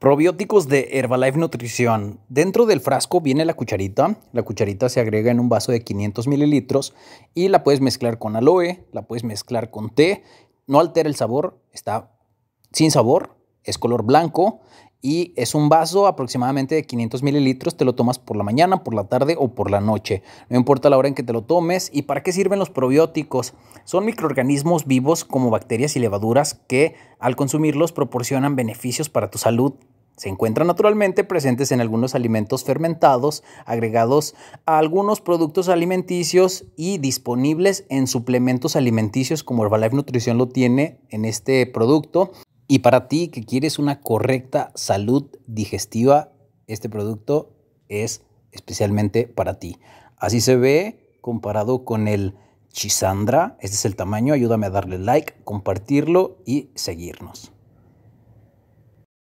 Probióticos de Herbalife Nutrición. Dentro del frasco viene la cucharita. La cucharita se agrega en un vaso de 500 mililitros y la puedes mezclar con aloe, la puedes mezclar con té. No altera el sabor, está sin sabor, es color blanco y es un vaso aproximadamente de 500 mililitros. Te lo tomas por la mañana, por la tarde o por la noche. No importa la hora en que te lo tomes. ¿Y para qué sirven los probióticos? Son microorganismos vivos como bacterias y levaduras que al consumirlos proporcionan beneficios para tu salud se encuentran naturalmente presentes en algunos alimentos fermentados, agregados a algunos productos alimenticios y disponibles en suplementos alimenticios como Herbalife Nutrición lo tiene en este producto. Y para ti que quieres una correcta salud digestiva, este producto es especialmente para ti. Así se ve comparado con el Chisandra. Este es el tamaño. Ayúdame a darle like, compartirlo y seguirnos.